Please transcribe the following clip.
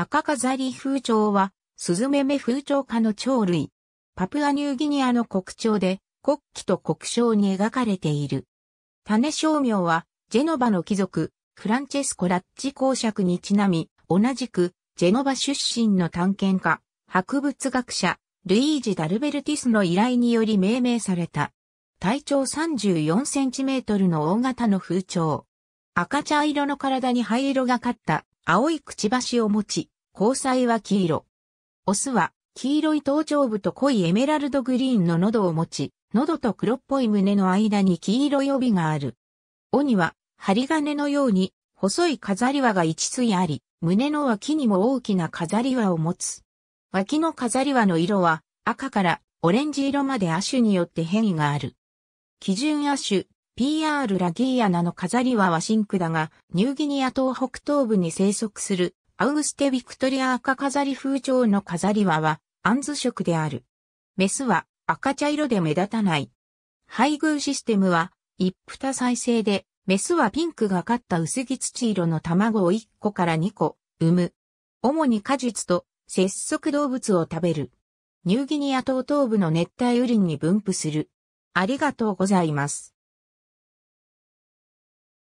赤飾り風潮は、スズメメ風潮科の鳥類。パプアニューギニアの国鳥で、国旗と国章に描かれている。種商名は、ジェノバの貴族、フランチェスコ・ラッチ公爵にちなみ、同じく、ジェノバ出身の探検家、博物学者、ルイージ・ダルベルティスの依頼により命名された。体長34センチメートルの大型の風潮。赤茶色の体に灰色がかった青いくちばしを持ち、交際は黄色。オスは黄色い頭頂部と濃いエメラルドグリーンの喉を持ち、喉と黒っぽい胸の間に黄色い帯がある。尾には針金のように細い飾り輪が一対あり、胸の脇にも大きな飾り輪を持つ。脇の飾り輪の色は赤からオレンジ色まで亜種によって変異がある。基準亜種、PR ラギーアナの飾り輪はンクだが、ニューギニア東北東部に生息するアウグステ・ヴィクトリア赤飾り風潮の飾り輪は、アンズ色である。メスは赤茶色で目立たない。配偶システムは、一夫多再生で、メスはピンクがかった薄着土色の卵を1個から2個、産む。主に果実と、節足動物を食べる。ニューギニア島東部の熱帯雨林に分布する。ありがとうございます。